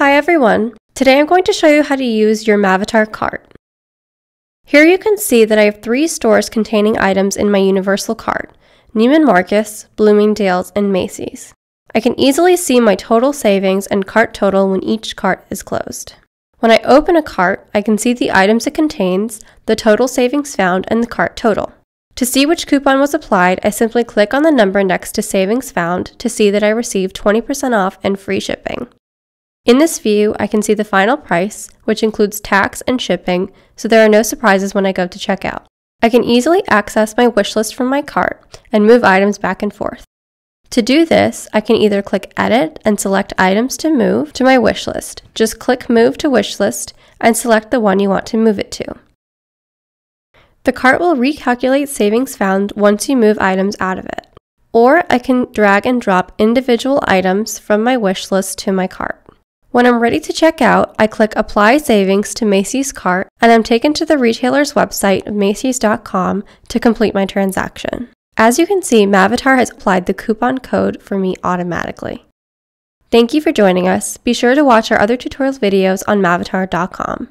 Hi everyone! Today I'm going to show you how to use your Mavatar cart. Here you can see that I have three stores containing items in my universal cart, Neiman Marcus, Bloomingdale's, and Macy's. I can easily see my total savings and cart total when each cart is closed. When I open a cart, I can see the items it contains, the total savings found, and the cart total. To see which coupon was applied, I simply click on the number next to savings found to see that I received 20% off and free shipping. In this view, I can see the final price, which includes tax and shipping, so there are no surprises when I go to checkout. I can easily access my wish list from my cart and move items back and forth. To do this, I can either click Edit and select items to move to my wish list. Just click Move to Wish List and select the one you want to move it to. The cart will recalculate savings found once you move items out of it. Or I can drag and drop individual items from my wish list to my cart. When I'm ready to check out, I click Apply Savings to Macy's Cart and I'm taken to the retailer's website, Macy's.com, to complete my transaction. As you can see, Mavitar has applied the coupon code for me automatically. Thank you for joining us. Be sure to watch our other tutorials videos on Mavitar.com.